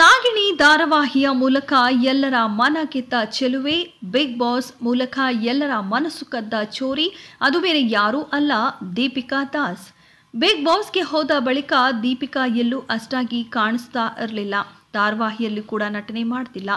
ನಾಗಿಣಿ ಧಾರಾವಾಹಿಯ ಮೂಲಕ ಎಲ್ಲರ ಮನ ಕಿತ್ತ ಚೆಲುವೆ ಬಿಗ್ ಬಾಸ್ ಮೂಲಕ ಎಲ್ಲರ ಮನಸ್ಸು ಕದ್ದ ಚೋರಿ ಅದು ಬೇರೆ ಯಾರೂ ಅಲ್ಲ ದೀಪಿಕಾ ದಾಸ್ ಬಿಗ್ ಬಾಸ್ಗೆ ಹೋದ ಬಳಿಕ ದೀಪಿಕಾ ಎಲ್ಲೂ ಅಷ್ಟಾಗಿ ಕಾಣಿಸ್ತಾ ಇರಲಿಲ್ಲ ಧಾರಾವಾಹಿಯಲ್ಲಿ ಕೂಡ ನಟನೆ ಮಾಡ್ತಿಲ್ಲ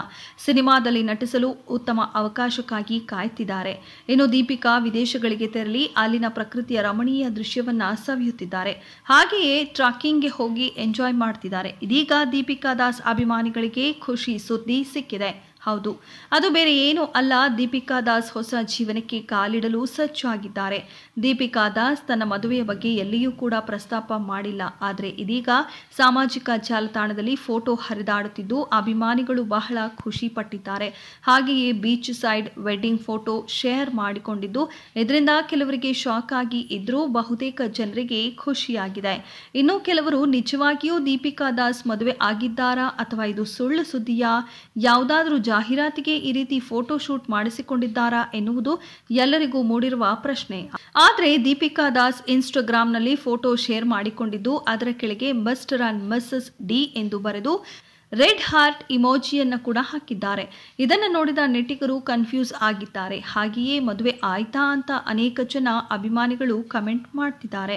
ಸಿನಿಮಾದಲ್ಲಿ ನಟಿಸಲು ಉತ್ತಮ ಅವಕಾಶಕ್ಕಾಗಿ ಕಾಯ್ತಿದ್ದಾರೆ ಇನ್ನು ದೀಪಿಕಾ ವಿದೇಶಗಳಿಗೆ ತೆರಳಿ ಅಲ್ಲಿನ ಪ್ರಕೃತಿಯ ರಮಣೀಯ ದೃಶ್ಯವನ್ನ ಸವಿಯುತ್ತಿದ್ದಾರೆ ಹಾಗೆಯೇ ಟ್ರಕ್ಕಿಂಗ್ಗೆ ಹೋಗಿ ಎಂಜಾಯ್ ಮಾಡ್ತಿದ್ದಾರೆ ಇದೀಗ ದೀಪಿಕಾ ದಾಸ್ ಅಭಿಮಾನಿಗಳಿಗೆ ಖುಷಿ ಸುದ್ದಿ ಸಿಕ್ಕಿದೆ ಹೌದು ಅದು ಬೇರೆ ಏನೂ ಅಲ್ಲ ದೀಪಿಕಾ ದಾಸ್ ಹೊಸ ಜೀವನಕ್ಕೆ ಕಾಲಿಡಲು ಸಚ್ಚಾಗಿದ್ದಾರೆ ದೀಪಿಕಾ ದಾಸ್ ತನ್ನ ಮದುವೆಯ ಬಗ್ಗೆ ಎಲ್ಲಿಯೂ ಕೂಡ ಪ್ರಸ್ತಾಪ ಮಾಡಿಲ್ಲ ಆದರೆ ಇದೀಗ ಸಾಮಾಜಿಕ ಜಾಲತಾಣದಲ್ಲಿ ಫೋಟೋ ಹರಿದಾಡುತ್ತಿದ್ದು ಅಭಿಮಾನಿಗಳು ಬಹಳ ಖುಷಿ ಪಟ್ಟಿದ್ದಾರೆ ಹಾಗೆಯೇ beach side wedding photo share ಮಾಡಿಕೊಂಡಿದ್ದು ಇದರಿಂದ ಕೆಲವರಿಗೆ ಶಾಕ್ ಆಗಿ ಇದ್ರೂ ಬಹುತೇಕ ಜನರಿಗೆ ಖುಷಿಯಾಗಿದೆ ಇನ್ನು ಕೆಲವರು ನಿಜವಾಗಿಯೂ ದೀಪಿಕಾ ದಾಸ್ ಮದುವೆ ಆಗಿದ್ದಾರಾ ಅಥವಾ ಇದು ಸುಳ್ಳು ಸುದ್ದಿಯಾ ಯಾವುದಾದ್ರೂ ಜಾಹೀರಾತಿಗೆ ಈ ರೀತಿ ಫೋಟೋ ಶೂಟ್ ಮಾಡಿಸಿಕೊಂಡಿದ್ದಾರಾ ಎನ್ನುವುದು ಎಲ್ಲರಿಗೂ ಮೂಡಿರುವ ಪ್ರಶ್ನೆ ಆದರೆ ದೀಪಿಕಾ ದಾಸ್ ಇನ್ಸ್ಟಾಗ್ರಾಂನಲ್ಲಿ ಫೋಟೋ ಶೇರ್ ಮಾಡಿಕೊಂಡಿದ್ದು ಅದರ ಕೆಳಗೆ ಮಸ್ಟ್ ಅಂಡ್ ಮಸ್ಸಸ್ ಡಿ ಎಂದು ಬರೆದು ರೆಡ್ ಹಾರ್ಟ್ ಇಮೋಜಿಯನ್ನು ಕೂಡ ಹಾಕಿದ್ದಾರೆ ಇದನ್ನು ನೋಡಿದ ನೆಟ್ಟಿಗರು ಕನ್ಫ್ಯೂಸ್ ಆಗಿದ್ದಾರೆ ಹಾಗೆಯೇ ಮದುವೆ ಆಯ್ತಾ ಅಂತ ಅನೇಕ ಜನ ಅಭಿಮಾನಿಗಳು ಕಮೆಂಟ್ ಮಾಡ್ತಿದ್ದಾರೆ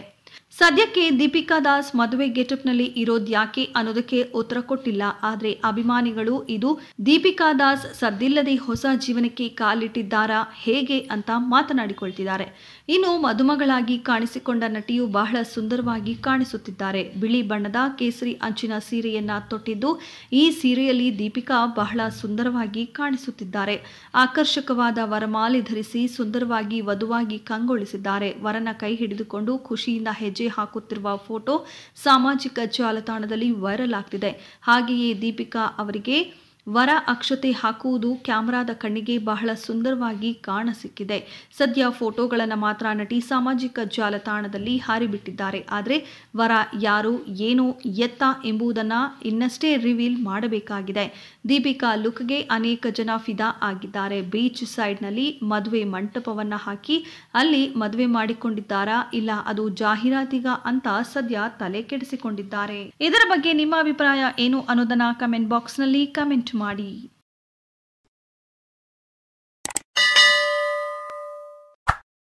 ಸದ್ಯಕ್ಕೆ ದೀಪಿಕಾ ದಾಸ್ ಮದುವೆ ಗೆಟಪ್ನಲ್ಲಿ ಇರೋದ್ ಯಾಕೆ ಅನ್ನೋದಕ್ಕೆ ಉತ್ತರ ಕೊಟ್ಟಿಲ್ಲ ಆದರೆ ಅಭಿಮಾನಿಗಳು ಇದು ದೀಪಿಕಾ ದಾಸ್ ಸದ್ದಿಲ್ಲದೆ ಹೊಸ ಜೀವನಕ್ಕೆ ಕಾಲಿಟ್ಟಿದ್ದಾರಾ ಹೇಗೆ ಅಂತ ಮಾತನಾಡಿಕೊಳ್ತಿದ್ದಾರೆ ಇನ್ನು ಮದುಮಗಳಾಗಿ ಕಾಣಿಸಿಕೊಂಡ ನಟಿಯು ಬಹಳ ಸುಂದರವಾಗಿ ಕಾಣಿಸುತ್ತಿದ್ದಾರೆ ಬಿಳಿ ಬಣ್ಣದ ಕೇಸರಿ ಅಂಚಿನ ಸೀರೆಯನ್ನ ತೊಟ್ಟಿದ್ದು ಈ ಸೀರೆಯಲ್ಲಿ ದೀಪಿಕಾ ಬಹಳ ಸುಂದರವಾಗಿ ಕಾಣಿಸುತ್ತಿದ್ದಾರೆ ಆಕರ್ಷಕವಾದ ವರಮಾಲೆ ಧರಿಸಿ ಸುಂದರವಾಗಿ ವಧುವಾಗಿ ಕಂಗೊಳಿಸಿದ್ದಾರೆ ವರನ ಕೈ ಹಿಡಿದುಕೊಂಡು ಖುಷಿಯಿಂದ ಹೆಜ್ಜೆ ಹಾಕುತ್ತಿರುವ ಫೋಟೋ ಸಾಮಾಜಿಕ ಜಾಲತಾಣದಲ್ಲಿ ವೈರಲ್ ಆಗ್ತಿದೆ ಹಾಗೆಯೇ ದೀಪಿಕಾ ಅವರಿಗೆ ವರ ಅಕ್ಷತೆ ಹಾಕುವುದು ಕ್ಯಾಮೆರಾದ ಕಣ್ಣಿಗೆ ಬಹಳ ಸುಂದರವಾಗಿ ಕಾಣಸಿಕ್ಕಿದೆ ಸದ್ಯ ಫೋಟೋಗಳನ್ನು ಮಾತ್ರ ನಟಿ ಸಾಮಾಜಿಕ ಜಾಲತಾಣದಲ್ಲಿ ಹಾರಿಬಿಟ್ಟಿದ್ದಾರೆ ಆದರೆ ವರ ಯಾರು ಏನು ಎತ್ತ ಎಂಬುದನ್ನು ಇನ್ನಷ್ಟೇ ರಿವೀಲ್ ಮಾಡಬೇಕಾಗಿದೆ ದೀಪಿಕಾ ಲುಕ್ಗೆ ಅನೇಕ ಜನ ಫಿದಾ ಆಗಿದ್ದಾರೆ ಬೀಚ್ ಸೈಡ್ನಲ್ಲಿ ಮದುವೆ ಮಂಟಪವನ್ನು ಹಾಕಿ ಅಲ್ಲಿ ಮದುವೆ ಮಾಡಿಕೊಂಡಿದ್ದಾರಾ ಇಲ್ಲ ಅದು ಜಾಹೀರಾತಿಗ ಅಂತ ಸದ್ಯ ತಲೆ ಕೆಡಿಸಿಕೊಂಡಿದ್ದಾರೆ ಇದರ ಬಗ್ಗೆ ನಿಮ್ಮ ಅಭಿಪ್ರಾಯ ಏನು ಅನ್ನೋದನ್ನ ಕಮೆಂಟ್ ನಲ್ಲಿ ಕಮೆಂಟ್ ಮಾಡಿ